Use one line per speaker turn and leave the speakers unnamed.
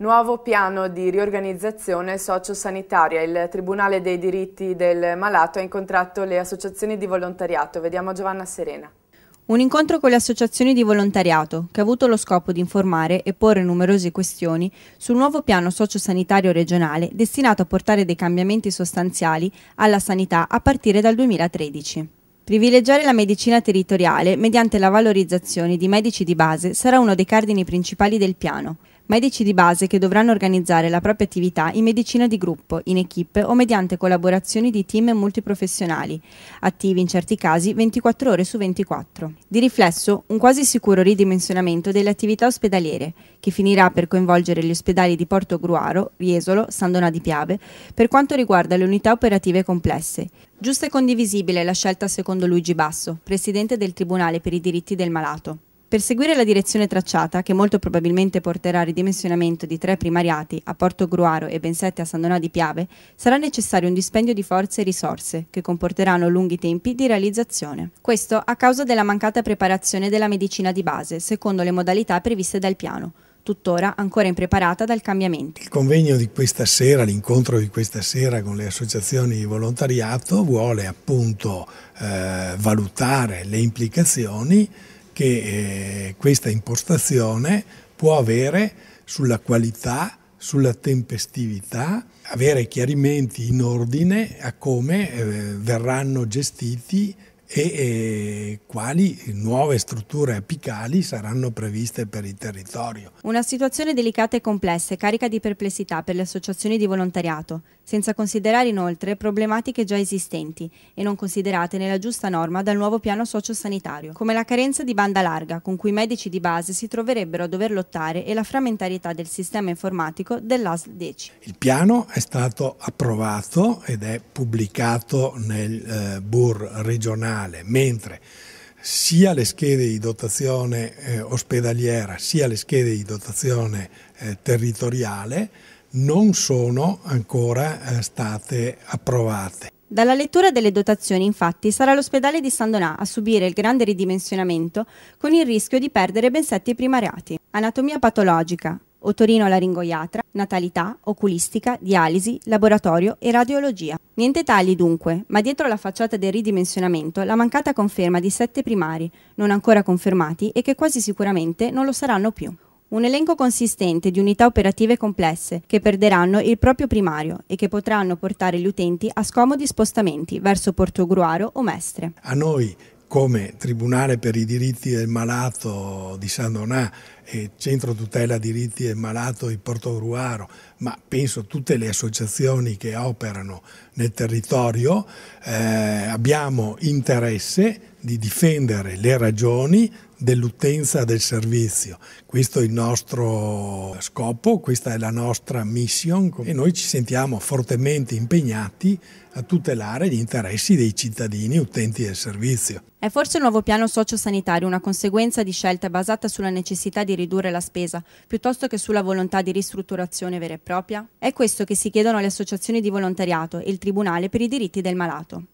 Nuovo piano di riorganizzazione sociosanitaria. Il Tribunale dei diritti del malato ha incontrato le associazioni di volontariato. Vediamo Giovanna Serena. Un incontro con le associazioni di volontariato che ha avuto lo scopo di informare e porre numerose questioni sul nuovo piano sociosanitario regionale destinato a portare dei cambiamenti sostanziali alla sanità a partire dal 2013. Privilegiare la medicina territoriale mediante la valorizzazione di medici di base sarà uno dei cardini principali del piano medici di base che dovranno organizzare la propria attività in medicina di gruppo, in equip o mediante collaborazioni di team multiprofessionali, attivi in certi casi 24 ore su 24. Di riflesso, un quasi sicuro ridimensionamento delle attività ospedaliere, che finirà per coinvolgere gli ospedali di Porto Gruaro, Riesolo, San Donà di Piave, per quanto riguarda le unità operative complesse. Giusta e condivisibile la scelta secondo Luigi Basso, presidente del Tribunale per i diritti del malato. Per seguire la direzione tracciata, che molto probabilmente porterà al ridimensionamento di tre primariati a Porto Gruaro e ben sette a San Donato di Piave, sarà necessario un dispendio di forze e risorse, che comporteranno lunghi tempi di realizzazione. Questo a causa della mancata preparazione della medicina di base, secondo le modalità previste dal piano, tuttora ancora impreparata dal cambiamento. Il
convegno di questa sera, l'incontro di questa sera con le associazioni di volontariato vuole appunto eh, valutare le implicazioni che eh, questa impostazione può avere sulla qualità, sulla tempestività, avere chiarimenti in ordine a come eh, verranno gestiti e, e quali nuove strutture apicali saranno previste per il territorio.
Una situazione delicata e complessa e carica di perplessità per le associazioni di volontariato, senza considerare inoltre problematiche già esistenti e non considerate nella giusta norma dal nuovo piano sociosanitario, come la carenza di banda larga con cui i medici di base si troverebbero a dover lottare e la frammentarietà del sistema informatico dell'ASL 10.
Il piano è stato approvato ed è pubblicato nel eh, BUR regionale nazionale, mentre sia le schede di dotazione eh, ospedaliera sia le schede di dotazione eh, territoriale non sono ancora eh, state approvate.
Dalla lettura delle dotazioni, infatti, sarà l'ospedale di San Donà a subire il grande ridimensionamento con il rischio di perdere ben sette primariati. Anatomia patologica, otorino laringoiatra, natalità, oculistica, dialisi, laboratorio e radiologia. Niente tagli dunque, ma dietro la facciata del ridimensionamento la mancata conferma di sette primari, non ancora confermati e che quasi sicuramente non lo saranno più. Un elenco consistente di unità operative complesse che perderanno il proprio primario e che potranno portare gli utenti a scomodi spostamenti verso Portogruaro o Mestre.
A noi, come Tribunale per i diritti del malato di San Donà Centro Tutela Diritti del Malato di Porto Gruaro, ma penso tutte le associazioni che operano nel territorio, eh, abbiamo interesse di difendere le ragioni dell'utenza del servizio. Questo è il nostro scopo, questa è la nostra mission e noi ci sentiamo fortemente impegnati a tutelare gli interessi dei cittadini utenti del servizio.
È forse il nuovo piano sociosanitario una conseguenza di scelta basata sulla necessità di ridurre la spesa piuttosto che sulla volontà di ristrutturazione vera e propria? È questo che si chiedono le associazioni di volontariato e il Tribunale per i diritti del malato.